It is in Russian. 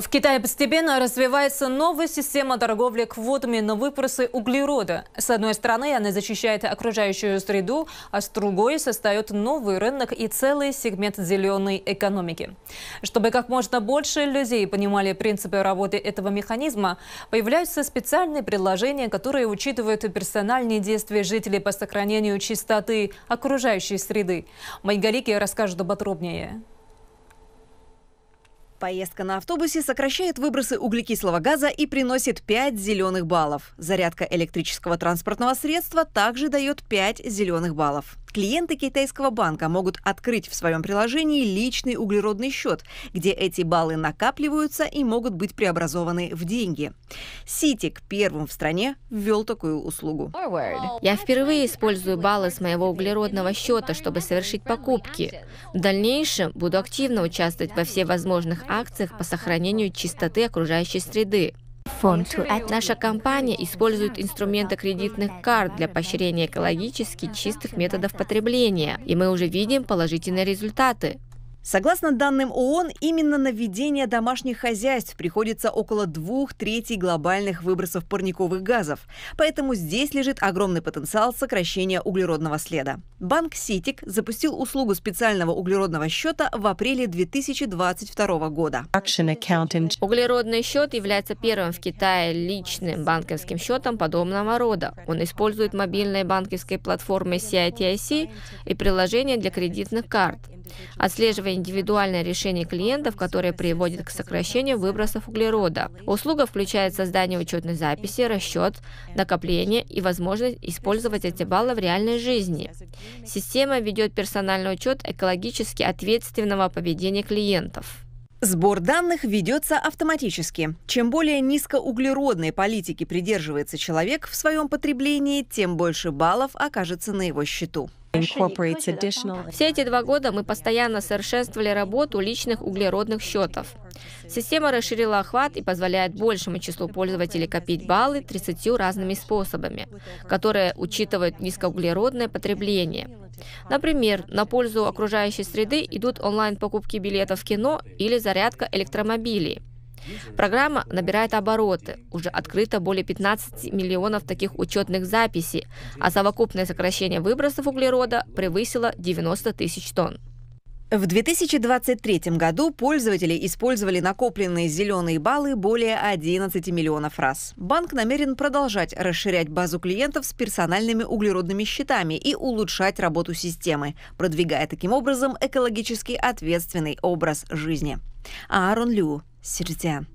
В Китае постепенно развивается новая система торговли квотами на выбросы углерода. С одной стороны, она защищает окружающую среду, а с другой создает новый рынок и целый сегмент зеленой экономики. Чтобы как можно больше людей понимали принципы работы этого механизма, появляются специальные предложения, которые учитывают персональные действия жителей по сохранению чистоты окружающей среды. Майгарики расскажут подробнее. Поездка на автобусе сокращает выбросы углекислого газа и приносит 5 зеленых баллов. Зарядка электрического транспортного средства также дает 5 зеленых баллов клиенты китайского банка могут открыть в своем приложении личный углеродный счет, где эти баллы накапливаются и могут быть преобразованы в деньги. Ситик первым в стране ввел такую услугу. Я впервые использую баллы с моего углеродного счета, чтобы совершить покупки. В дальнейшем буду активно участвовать во всевозможных акциях по сохранению чистоты окружающей среды. Наша компания использует инструменты кредитных карт для поощрения экологически чистых методов потребления, и мы уже видим положительные результаты. Согласно данным ООН, именно на ведение домашних хозяйств приходится около двух третей глобальных выбросов парниковых газов. Поэтому здесь лежит огромный потенциал сокращения углеродного следа. Банк Ситик запустил услугу специального углеродного счета в апреле 2022 года. Углеродный счет является первым в Китае личным банковским счетом подобного рода. Он использует мобильные банковские платформы CITIC и приложения для кредитных карт отслеживая индивидуальное решение клиентов, которое приводит к сокращению выбросов углерода. Услуга включает создание учетной записи, расчет, накопление и возможность использовать эти баллы в реальной жизни. Система ведет персональный учет экологически ответственного поведения клиентов. Сбор данных ведется автоматически. Чем более низкоуглеродной политики придерживается человек в своем потреблении, тем больше баллов окажется на его счету. Все эти два года мы постоянно совершенствовали работу личных углеродных счетов. Система расширила охват и позволяет большему числу пользователей копить баллы 30 разными способами, которые учитывают низкоуглеродное потребление – Например, на пользу окружающей среды идут онлайн-покупки билетов в кино или зарядка электромобилей. Программа набирает обороты. Уже открыто более 15 миллионов таких учетных записей, а совокупное сокращение выбросов углерода превысило 90 тысяч тонн. В 2023 году пользователи использовали накопленные зеленые баллы более 11 миллионов раз. Банк намерен продолжать расширять базу клиентов с персональными углеродными счетами и улучшать работу системы, продвигая таким образом экологически ответственный образ жизни. Аарон Лю, Сердиан.